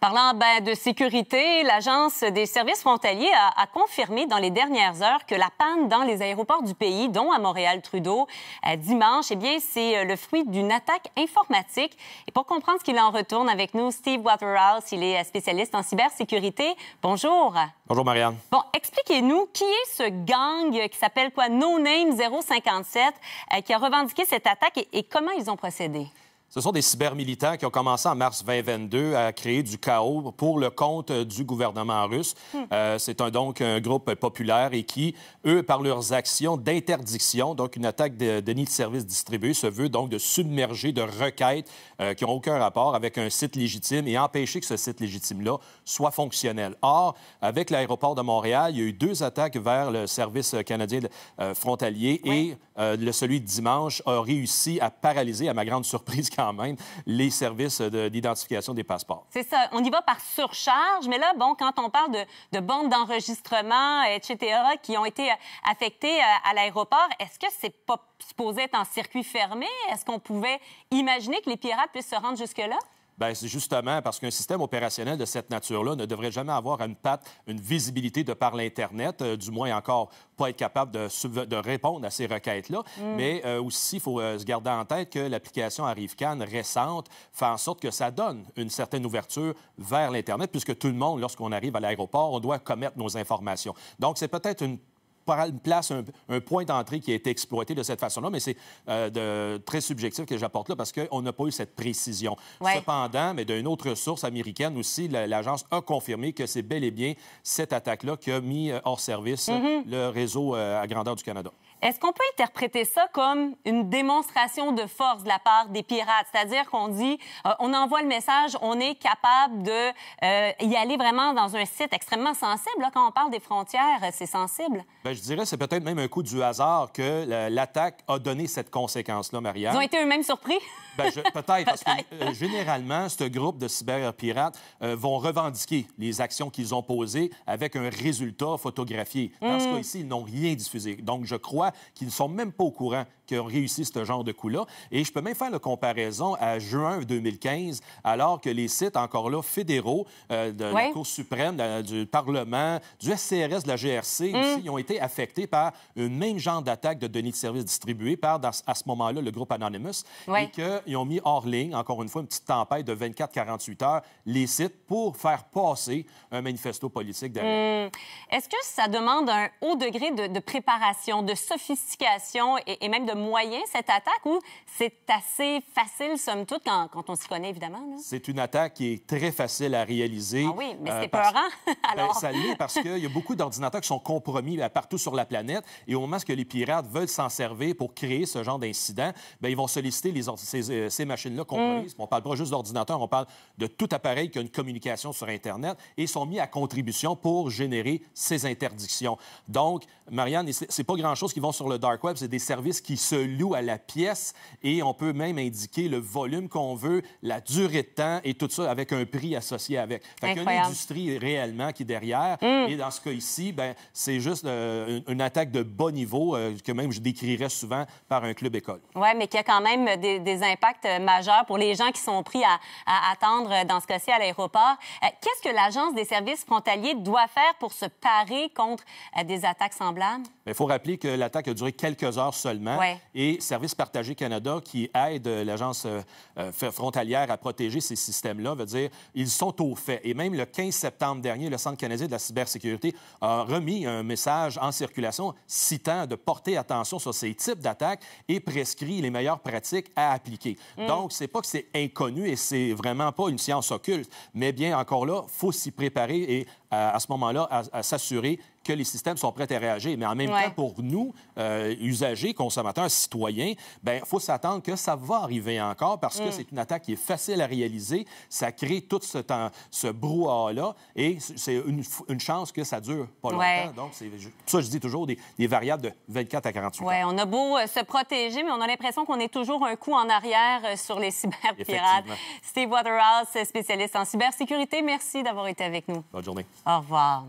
Parlant ben, de sécurité, l'Agence des services frontaliers a, confirmé dans les dernières heures que la panne dans les aéroports du pays, dont à Montréal-Trudeau, euh, dimanche, eh bien, c'est euh, le fruit d'une attaque informatique. Et pour comprendre ce qu'il en retourne avec nous, Steve Waterhouse, il est euh, spécialiste en cybersécurité. Bonjour. Bonjour, Marianne. Bon, expliquez-nous, qui est ce gang qui s'appelle quoi? No Name 057, qui a revendiqué cette attaque et comment ils ont procédé? Ce sont des cybermilitants qui ont commencé en mars 2022 à créer du chaos pour le compte du gouvernement russe. Hmm. Euh, c'est donc un groupe populaire et qui, eux, par leurs actions d'interdiction, donc une attaque de déni de service distribués, se veut donc de submerger de requêtes euh, qui n'ont aucun rapport avec un site légitime et empêcher que ce site légitime-là soit fonctionnel. Or, avec l'aéroport de Montréal, il y a eu deux attaques vers le service canadien euh, frontalier et euh, le, celui de dimanche, a réussi à paralyser, à ma grande surprise quand même, les services d'identification des passeports. C'est ça. On y va par surcharge, mais là, bon, quand on parle de, bandes d'enregistrement, etc., qui ont été euh, affectées à, euh, à l'aéroport, est-ce que c'est pas supposé être en circuit fermé? Est-ce qu'on pouvait imaginer que les pirates puissent se rendre jusque-là? Ben, c'est justement parce qu'un système opérationnel de cette nature-là ne devrait jamais avoir une visibilité de par l'Internet, euh, du moins encore pas être capable de, répondre à ces requêtes-là. Mm. Mais euh, aussi, il faut euh, se garder en tête que l'application ArriveCan récente fait en sorte que ça donne une certaine ouverture vers l'Internet, puisque tout le monde, lorsqu'on arrive à l'aéroport, on doit commettre nos informations. Donc, c'est peut-être une place, un, point d'entrée qui a été exploité de cette façon-là, mais c'est euh, très subjectif que j'apporte là parce qu'on n'a pas eu cette précision. Cependant, mais d'une autre source américaine aussi, l'agence a confirmé que c'est bel et bien cette attaque-là qui a mis euh, hors service mm-hmm. le réseau euh, à grandeur du Canada. Est-ce qu'on peut interpréter ça comme une démonstration de force de la part des pirates? C'est-à-dire qu'on dit, euh, on envoie le message, on est capable de euh, aller vraiment dans un site extrêmement sensible. quand on parle des frontières, euh, c'est sensible. Ben, je dirais c'est peut-être même un coup du hasard que l'attaque a donné cette conséquence-là, Marianne. Ils ont été eux-mêmes surpris. Ben, peut-être, parce que euh, généralement, ce groupe de cyberpirates pirates euh, vont revendiquer les actions qu'ils ont posées avec un résultat photographié. Parce qu'ici, ici, ils n'ont rien diffusé. Donc, je crois qu'ils ne sont même pas au courant qu'ils ont réussi ce genre de coup-là. Et je peux même faire la comparaison à juin 2015, alors que les sites, encore là, fédéraux euh, de la Cour suprême, du Parlement, du SCRS, de la GRC mm. aussi, ils ont été affectés par une même genre d'attaque de données de services distribuées par, à ce moment-là, le groupe Anonymous. Et que ils ont mis hors ligne, encore une fois, une petite tempête de 24-48 heures, les sites pour faire passer un manifesto politique derrière. Hmm. Est-ce que ça demande un haut degré de, préparation, de sophistication et, même de moyens, cette attaque, ou c'est assez facile, somme toute, quand, on s'y connaît, évidemment? C'est une attaque qui est très facile à réaliser. Ah oui, mais c'est euh, peurant, ben, alors. ça l'est parce qu'il y a beaucoup d'ordinateurs qui sont compromis partout sur la planète et au moment où les pirates veulent s'en servir pour créer ce genre d'incident, ben, ils vont solliciter les, ces ces, machines-là mm. On ne parle pas juste d'ordinateur, on parle de tout appareil qui a une communication sur Internet et sont mis à contribution pour générer ces interdictions. Donc, Marianne, c'est pas grand-chose qui vont sur le dark web, c'est des services qui se louent à la pièce et on peut même indiquer le volume qu'on veut, la durée de temps et tout ça avec un prix associé avec. Fait y a une industrie réellement qui est derrière. Mm. Et dans ce cas ici, ben, c'est juste euh, une, attaque de bas niveau euh, que même je décrirais souvent par un club école. Oui, mais qui a quand même des, des impact euh, majeur pour les gens qui sont pris à, à attendre, euh, dans ce cas-ci, à l'aéroport. Euh, qu'est-ce que l'Agence des services frontaliers doit faire pour se parer contre des attaques semblables? il faut rappeler que l'attaque a duré quelques heures seulement. Et Service partagé Canada, qui aide euh, l'agence euh, euh, frontalière à protéger ces systèmes-là, veut dire ils sont au fait. Et même le 15 septembre dernier, le Centre canadien de la cybersécurité a remis un message en circulation citant de porter attention sur ces types d'attaques et prescrit les meilleures pratiques à appliquer. Donc, mm. Donc, c'est pas que c'est inconnu et c'est vraiment pas une science occulte, mais bien encore là, faut s'y préparer et à, ce moment-là, à s'assurer que les systèmes sont prêts à réagir. Mais en même temps, pour nous, euh, usagers, consommateurs, citoyens, ben il faut s'attendre que ça va arriver encore parce que mm. c'est une attaque qui est facile à réaliser. Ça crée tout ce, ce brouhaha-là et c'est une, chance que ça dure pas longtemps. Donc, ça, je dis toujours des, variables de 24 à 48 Oui, On a beau euh, se protéger, mais on a l'impression qu'on est toujours un coup en arrière euh, sur les cyberpirates. Steve Waterhouse, spécialiste en cybersécurité, merci d'avoir été avec nous. Bonne journée. Au revoir.